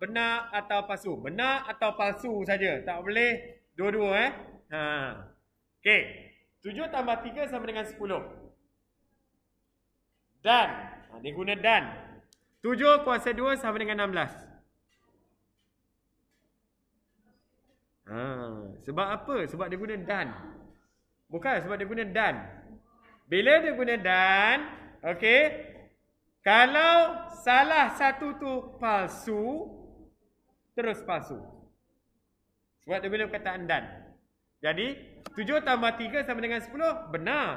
benar atau palsu. Benar atau palsu saja. Tak boleh dua-dua eh. Ha. Okey. 7 tambah 3 sama dengan 10. Dan. Ha, dia guna dan. 7 kuasa 2 sama dengan 16. Ha. Sebab apa? Sebab dia guna dan. Bukan. Sebab dia guna dan. Bila dia guna dan. Okey. Kalau salah satu tu palsu. Terus palsu. Sebab dia boleh perkataan dan. Jadi, 7 tambah 3 sama dengan 10, benar.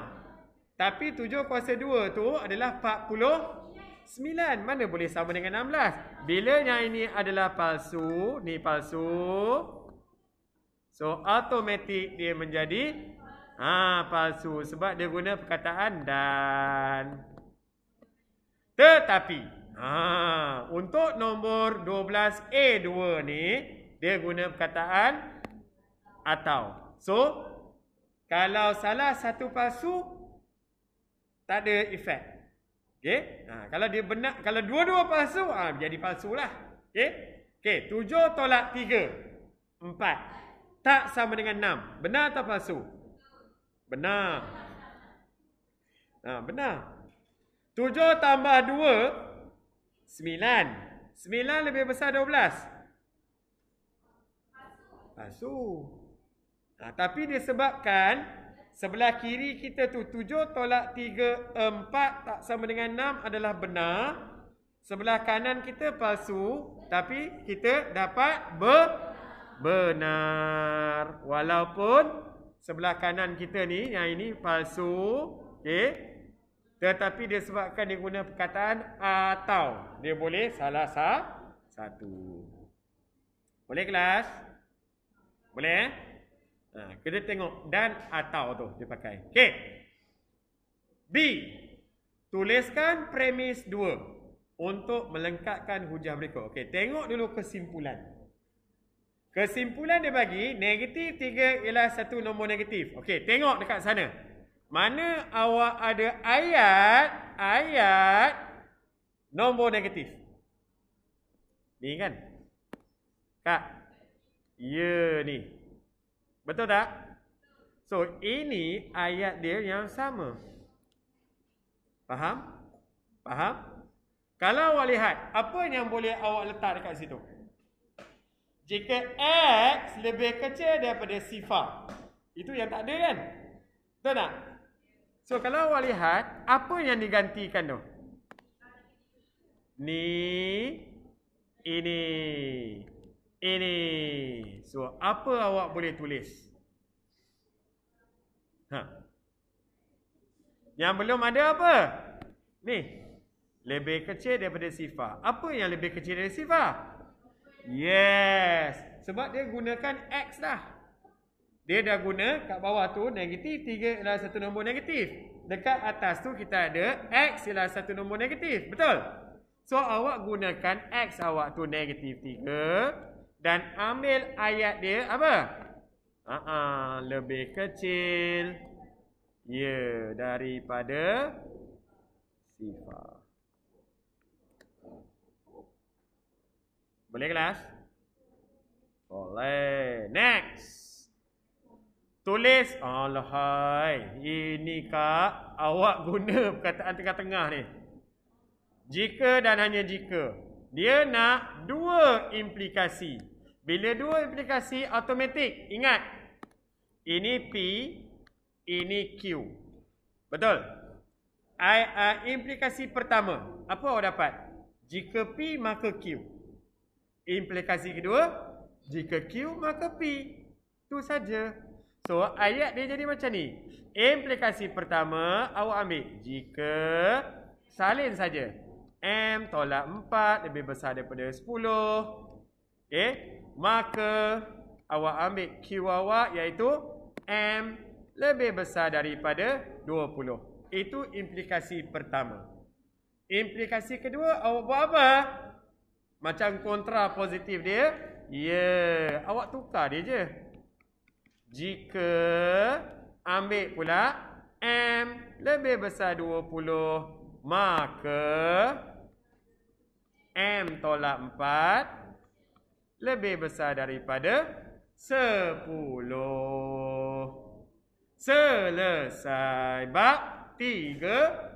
Tapi 7 kuasa 2 tu adalah 49. Mana boleh sama dengan 16? Bila yang ini adalah palsu, ni palsu. So, automatic dia menjadi ha, palsu. Sebab dia guna perkataan dan. Tetapi, haa untuk nombor 12A2 ni, dia guna perkataan atau. So, kalau salah satu palsu, tak ada efek. Okay? Ha, kalau dia benar, kalau dua-dua palsu, ha, jadi palsulah. Okay? Okay, tujuh tolak tiga. Empat. Tak sama dengan enam. Benar atau palsu? Benar. Ha, benar. Tujuh tambah dua... Sembilan. Sembilan lebih besar dua belas. Pasu. Ha, ah, tapi disebabkan sebelah kiri kita tu tujuh tolak tiga empat tak sama dengan enam adalah benar. Sebelah kanan kita palsu. Tapi kita dapat ber benar. Walaupun sebelah kanan kita ni yang ini palsu. okay? Tetapi dia sebabkan dia guna perkataan atau. Dia boleh salah satu. Boleh kelas? Boleh? Eh? Ha, kita tengok dan atau tu dia pakai. Okey. B. Tuliskan premis dua untuk melengkapkan hujah berikut. Okey, tengok dulu kesimpulan. Kesimpulan dia bagi negatif tiga ialah satu nombor negatif. Okey, tengok dekat sana. Mana awak ada ayat ayat nombor negatif? Ni kan? Kak. Ya yeah, ni. Betul tak? So ini ayat dia yang sama. Faham? Faham? Kalau awak lihat, apa yang boleh awak letak dekat situ? Jika X lebih kecil daripada sifar. Itu yang tak ada kan? Betul tak? So kalau awak lihat apa yang digantikan tu? Ni ini ini. So apa awak boleh tulis? Ha. Yang belum ada apa? Ni. Lebih kecil daripada sifar. Apa yang lebih kecil daripada sifar? Yes. Sebab dia gunakan x dah. Dia dah guna kat bawah tu negatif, 3 ialah satu nombor negatif. Dekat atas tu kita ada X ialah satu nombor negatif. Betul? So awak gunakan X awak tu negatif 3. Dan ambil ayat dia apa? Aa, lebih kecil. Ya, yeah, daripada sifar. Boleh kelas? Boleh. Next. Tulis. Alahai. Ini kak. Awak guna perkataan tengah-tengah ni. Jika dan hanya jika. Dia nak dua implikasi. Bila dua implikasi, automatik. Ingat. Ini P. Ini Q. Betul? I, uh, implikasi pertama. Apa awak dapat? Jika P, maka Q. Implikasi kedua. Jika Q, maka P. Itu saja. So ayat dia jadi macam ni. Implikasi pertama awak ambil jika salin saja. M tolak 4 lebih besar daripada 10. okay? maka awak ambil Q awak iaitu M lebih besar daripada 20. Itu implikasi pertama. Implikasi kedua awak buat apa? Macam kontra positif dia. Ya, yeah. awak tukar dia je. Jika ambil pula M lebih besar 20 maka M tolak 4 lebih besar daripada 10. Selesai bab 3.